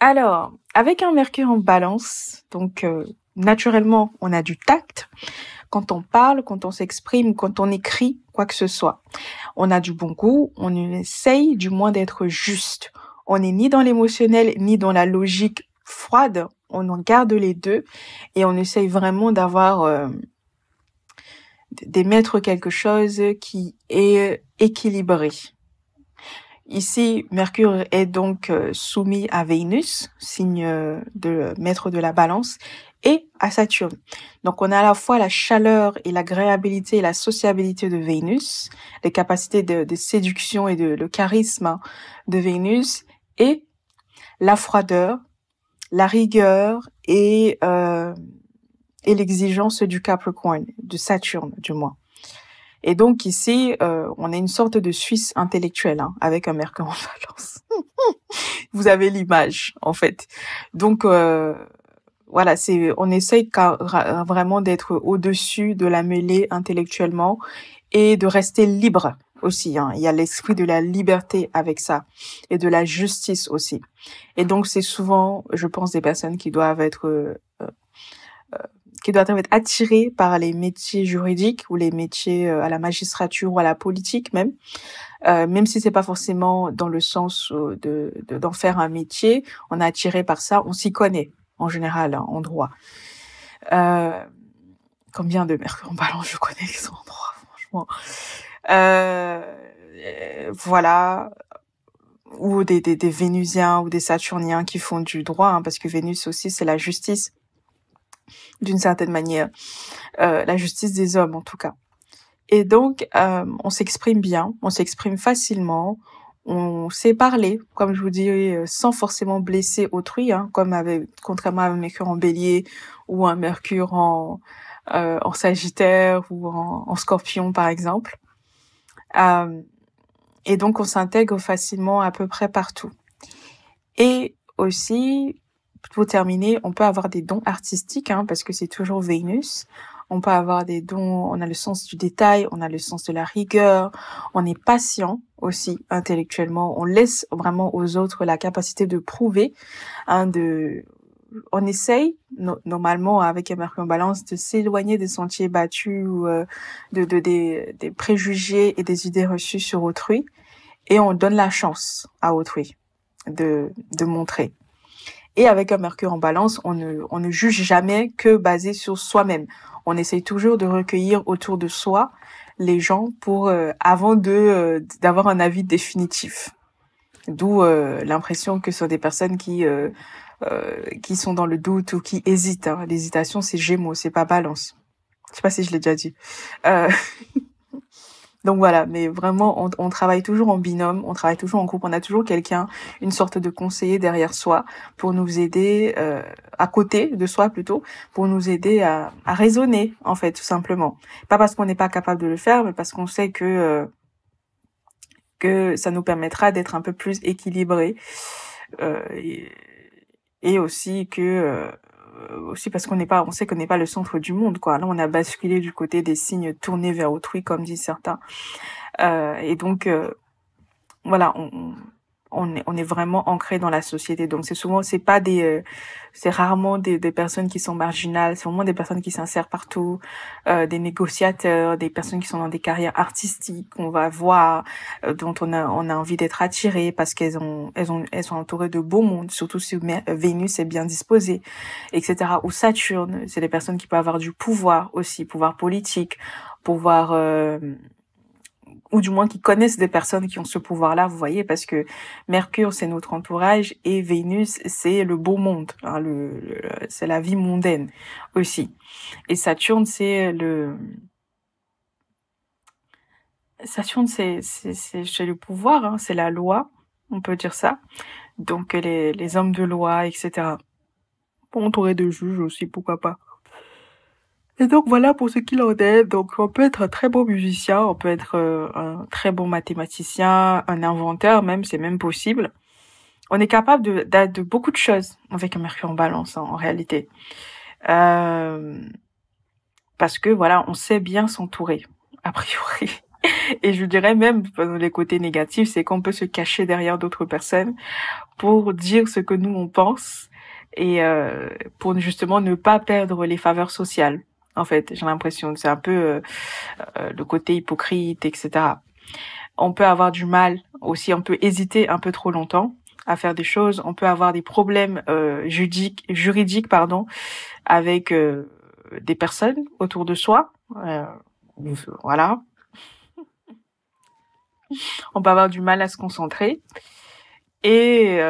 Alors, avec un Mercure en balance, donc euh, naturellement, on a du tact quand on parle, quand on s'exprime, quand on écrit quoi que ce soit. On a du bon goût, on essaye du moins d'être juste. On n'est ni dans l'émotionnel, ni dans la logique froide. On en garde les deux et on essaye vraiment d'avoir... Euh, d'émettre quelque chose qui est équilibré. Ici, Mercure est donc euh, soumis à Vénus, signe euh, de maître de la balance, et à Saturne. Donc on a à la fois la chaleur et l'agréabilité et la sociabilité de Vénus, les capacités de, séduction et de le charisme hein, de Vénus, et la froideur, la rigueur et, euh, et l'exigence du Capricorne, de Saturne du moins. Et donc ici, euh, on est une sorte de Suisse intellectuelle hein, avec un Mercure en Valence. Vous avez l'image en fait. Donc euh, voilà, c'est on essaye vraiment d'être au-dessus de la mêlée intellectuellement et de rester libre aussi. Hein. Il y a l'esprit de la liberté avec ça et de la justice aussi. Et donc c'est souvent, je pense, des personnes qui doivent être euh, qui doit être attiré par les métiers juridiques ou les métiers euh, à la magistrature ou à la politique même, euh, même si c'est pas forcément dans le sens euh, de d'en faire un métier, on est attiré par ça, on s'y connaît en général hein, en droit. Euh, combien de mercure en balance je connais qui sont en droit, franchement. Euh, voilà, ou des, des, des Vénusiens ou des Saturniens qui font du droit, hein, parce que Vénus aussi c'est la justice d'une certaine manière, euh, la justice des hommes en tout cas. Et donc, euh, on s'exprime bien, on s'exprime facilement, on sait parler, comme je vous dis, euh, sans forcément blesser autrui, hein, comme avec, contrairement à un Mercure en Bélier ou un Mercure en, Sagittaire ou en, Scorpion par exemple. et donc, on s'intègre facilement à peu près partout. Et aussi, pour terminer, on peut avoir des dons artistiques, hein, parce que c'est toujours Vénus. On peut avoir des dons, on a le sens du détail, on a le sens de la rigueur, on est patient aussi intellectuellement, on laisse vraiment aux autres la capacité de prouver, hein, de, on essaye normalement avec un en balance de s'éloigner des sentiers battus ou euh, de, de des, des, préjugés et des idées reçues sur autrui et on donne la chance à autrui de, de montrer. Et avec un Mercure en balance, on ne, on ne juge jamais que basé sur soi-même. On essaye toujours de recueillir autour de soi les gens pour euh, avant de euh, d'avoir un avis définitif. D'où euh, l'impression que ce sont des personnes qui qui sont dans le doute ou qui hésitent. Hein. L'hésitation, c'est Gémeaux, c'est pas Balance. Je sais pas si je l'ai déjà dit. Donc voilà, mais vraiment, on, travaille toujours en binôme, on travaille toujours en groupe, on a toujours quelqu'un, une sorte de conseiller derrière soi pour nous aider, euh, à côté de soi plutôt, pour nous aider à, raisonner, en fait, tout simplement. Pas parce qu'on n'est pas capable de le faire, mais parce qu'on sait que... Euh, que ça nous permettra d'être un peu plus équilibrés euh, et, aussi que euh, aussi parce qu'on n'est pas, on sait qu'on n'est pas le centre du monde, quoi. Là, on a basculé du côté des signes tournés vers autrui, comme disent certains. Euh, et donc, euh, voilà, on, on est, vraiment ancré dans la société. Donc c'est souvent, c'est pas des, euh, c'est rarement des, personnes qui sont marginales. C'est vraiment des personnes qui s'insèrent partout, euh, des négociateurs, des personnes qui sont dans des carrières artistiques qu'on va voir, euh, dont on a, on a envie d'être attiré parce qu'elles ont, elles ont, elles sont entourées de beaux mondes, surtout si Vénus est bien disposée, etc. Ou Saturne, c'est des personnes qui peuvent avoir du pouvoir aussi, pouvoir politique, pouvoir ou du moins qui connaissent des personnes qui ont ce pouvoir-là, vous voyez, parce que Mercure, c'est notre entourage, et Vénus, c'est le beau monde, hein, le, c'est la vie mondaine aussi. Et Saturne, c'est le... Saturne, c'est le pouvoir, hein, c'est la loi, on peut dire ça. Donc les, hommes de loi, etc. pour entourer de juges aussi, pourquoi pas. Et donc voilà pour ce qu'il en est. Donc on peut être un très bon musicien, on peut être euh, un très bon mathématicien, un inventeur même, c'est même possible. On est capable de, de, beaucoup de choses avec un Mercure en balance hein, en réalité. Euh, parce que voilà, on sait bien s'entourer, a priori. Et je dirais même, les côtés négatifs, c'est qu'on peut se cacher derrière d'autres personnes pour dire ce que nous on pense et euh, pour justement ne pas perdre les faveurs sociales en fait. J'ai l'impression que c'est un peu euh, euh, le côté hypocrite, etc. On peut avoir du mal aussi, on peut hésiter un peu trop longtemps à faire des choses. On peut avoir des problèmes euh, juridiques, pardon, avec euh, des personnes autour de soi. voilà. on peut avoir du mal à se concentrer. Et,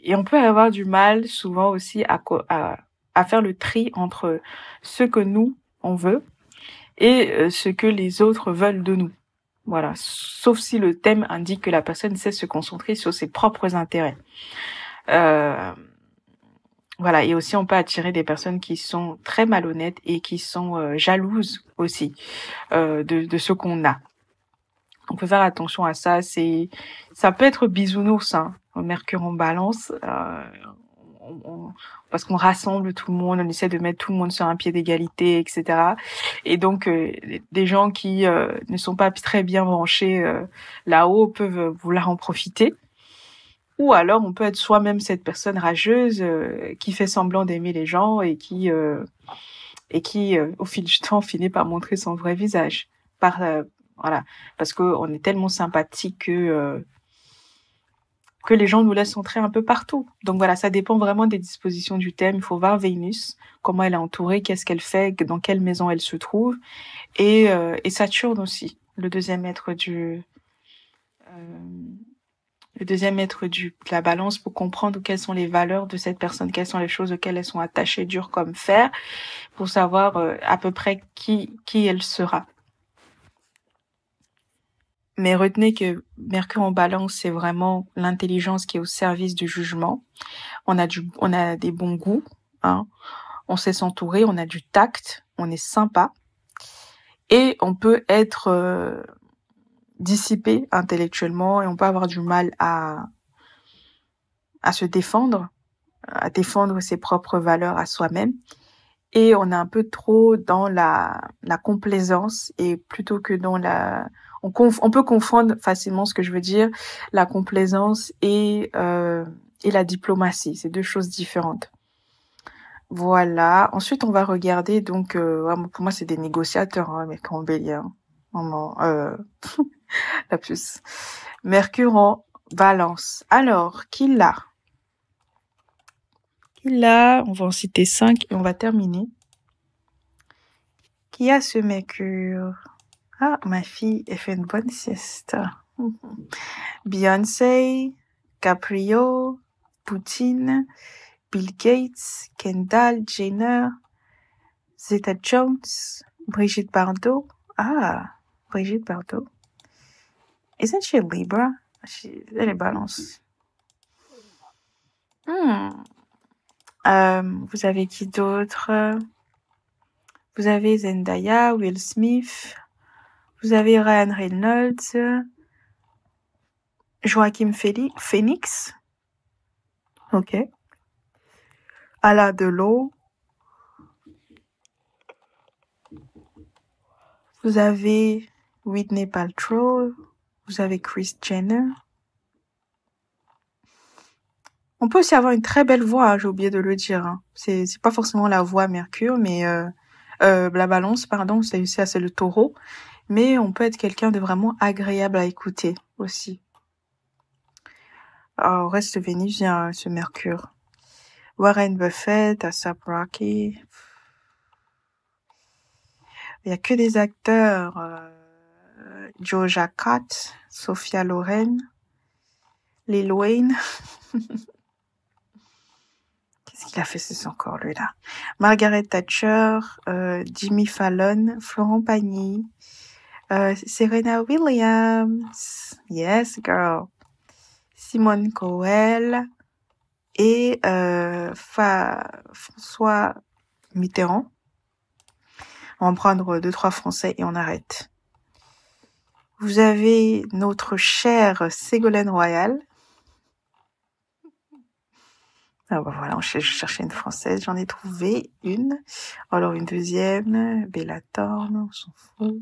et on peut avoir du mal souvent aussi à, à à faire le tri entre ce que nous, on veut et euh, ce que les autres veulent de nous. Voilà, sauf si le thème indique que la personne sait se concentrer sur ses propres intérêts. Euh, voilà, et aussi on peut attirer des personnes qui sont très malhonnêtes et qui sont euh, jalouses aussi de, ce qu'on a. On peut faire attention à ça. C'est, ça peut être bisounours, hein, au Mercure en Balance parce qu'on rassemble tout le monde, on essaie de mettre tout le monde sur un pied d'égalité, etc. Et donc, euh, des gens qui euh, ne sont pas très bien branchés euh, là-haut peuvent vouloir en profiter. Ou alors, on peut être soi-même cette personne rageuse qui fait semblant d'aimer les gens et qui, et qui au fil du temps, finit par montrer son vrai visage. Par, voilà, parce qu'on est tellement sympathique que que les gens nous laissent entrer un peu partout. Donc voilà, ça dépend vraiment des dispositions du thème. Il faut voir Vénus, comment elle est entourée, qu'est-ce qu'elle fait, dans quelle maison elle se trouve. Et, euh, Saturne aussi, le deuxième être du... Euh, le deuxième être du, de la balance pour comprendre quelles sont les valeurs de cette personne, quelles sont les choses auxquelles elles sont attachées, dures comme fer, pour savoir euh, à peu près qui, qui elle sera. Mais retenez que Mercure en balance, c'est vraiment l'intelligence qui est au service du jugement. On a, du, on a des bons goûts, hein. on sait s'entourer, on a du tact, on est sympa. Et on peut être euh, dissipé intellectuellement et on peut avoir du mal à, à se défendre, à défendre ses propres valeurs à soi-même et on est un peu trop dans la, la complaisance et plutôt que dans la on, peut confondre facilement ce que je veux dire, la complaisance euh, et, la diplomatie. C'est deux choses différentes. Voilà. Ensuite, on va regarder. Donc, euh, ah, pour moi, c'est des négociateurs, hein, mais euh, quand la plus. Mercure en balance. Alors, qui l'a Qui l'a On va en citer cinq et on va terminer. Qui a ce Mercure ah, ma fille, elle fait une bonne sieste. Beyoncé, Caprio, Poutine, Bill Gates, Kendall Jenner, Zeta Jones, Brigitte Bardot. Ah, Brigitte Bardot. Isn't she Libra? She, elle est balance. Hmm. Euh, vous avez qui d'autre Vous avez Zendaya, Will Smith, vous avez Ryan Reynolds, Joachim Phoenix, ok, Ala Delo. Vous avez Whitney Paltrow, vous avez Chris Jenner. On peut aussi avoir une très belle voix, j'ai oublié de le dire. Hein. C'est pas forcément la voix Mercure, mais euh, euh, la balance, pardon, c'est le taureau mais on peut être quelqu'un de vraiment agréable à écouter aussi. Alors, reste Vénus, euh, ce Mercure. Warren Buffett, Asap Rocky. Il n'y a que des acteurs. Euh, Joe Sophia Loren, Lil Wayne. Qu'est-ce qu'il a fait ce son corps, lui, là Margaret Thatcher, euh, Jimmy Fallon, Florent Pagny. Euh, Serena Williams, yes girl. Simone Cowell et euh, François Mitterrand. On va prendre deux, trois Français et on arrête. Vous avez notre chère Ségolène Royal. Ah bah voilà, je cherchais une française, j'en ai trouvé une. Alors une deuxième, Bella Thorne, on s'en fout.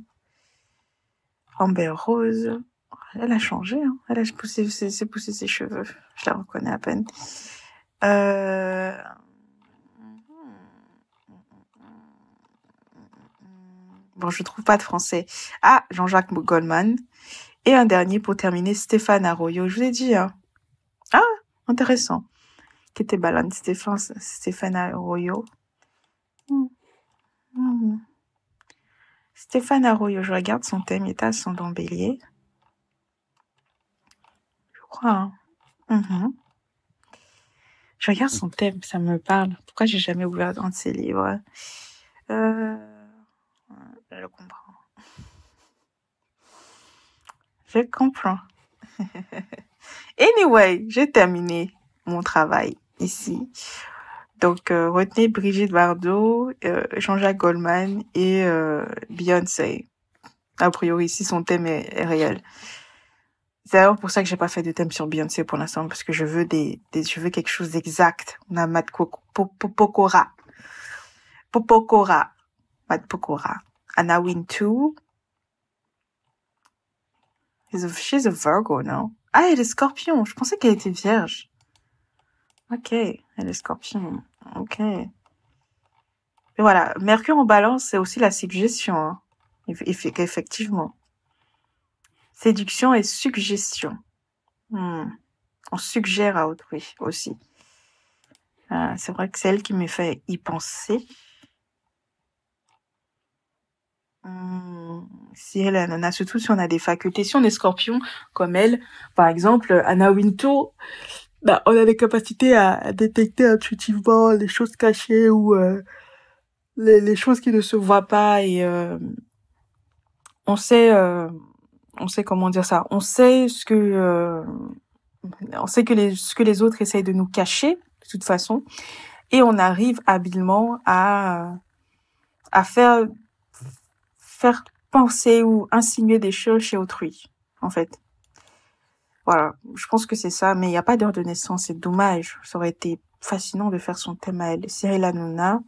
Amber Rose. Oh, elle a changé, hein. elle a poussé, s'est ses cheveux. Je la reconnais à peine. Euh, bon, je trouve pas de français. Ah, Jean-Jacques Goldman. Et un dernier pour terminer, Stéphane Arroyo. Je vous l'ai dit, hein. Ah, intéressant. Qui était balade, Stéphane, Arroyo. Hmm. Hmm. Stéphane Arroyo, je regarde son thème est son bélier. Je crois. Hein. Mhm. Je regarde son thème, ça me parle. Pourquoi j'ai jamais ouvert un de ses livres euh, Je comprends. Je comprends. anyway, j'ai terminé mon travail ici. Donc euh, retenez Brigitte Bardot, euh, Jean-Jacques Goldman et euh, Beyoncé. A priori, si son thème est, réel. C'est d'ailleurs pour ça que j'ai pas fait de thème sur Beyoncé pour l'instant, parce que je veux des, je veux quelque chose d'exact. On a Mat Popokora. Popokora. Matt Pokora. Anna Wintour. She's a, she's a Virgo, non? Ah, elle est scorpion. Je pensais qu'elle était vierge. Ok. Elle les scorpions. Ok. voilà, Mercure en balance, c'est aussi la suggestion. Hein. Effectivement. Séduction et suggestion. Hmm. On suggère à autrui aussi. Euh, c'est vrai que c'est elle qui me fait y penser. Hmm. si elle, en a surtout si on a des facultés. Si on est scorpion comme elle, par exemple, Anna Wintour, bah, on a des capacités à, détecter intuitivement les choses cachées ou euh, les, les, choses qui ne se voient pas et euh, on sait euh, on sait comment dire ça on sait ce que on sait que les, ce que les autres essayent de nous cacher de toute façon et on arrive habilement à à faire faire penser ou insinuer des choses chez autrui en fait voilà, je pense que c'est ça, mais il n'y a pas d'heure de naissance, c'est dommage. Ça aurait été fascinant de faire son thème à elle. Cyril Hanouna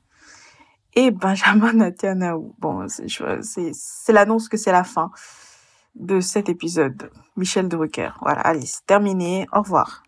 et Benjamin Netanyahu. Bon, c'est l'annonce que c'est la fin de cet épisode. Michel Drucker. Voilà, allez, c'est terminé. Au revoir.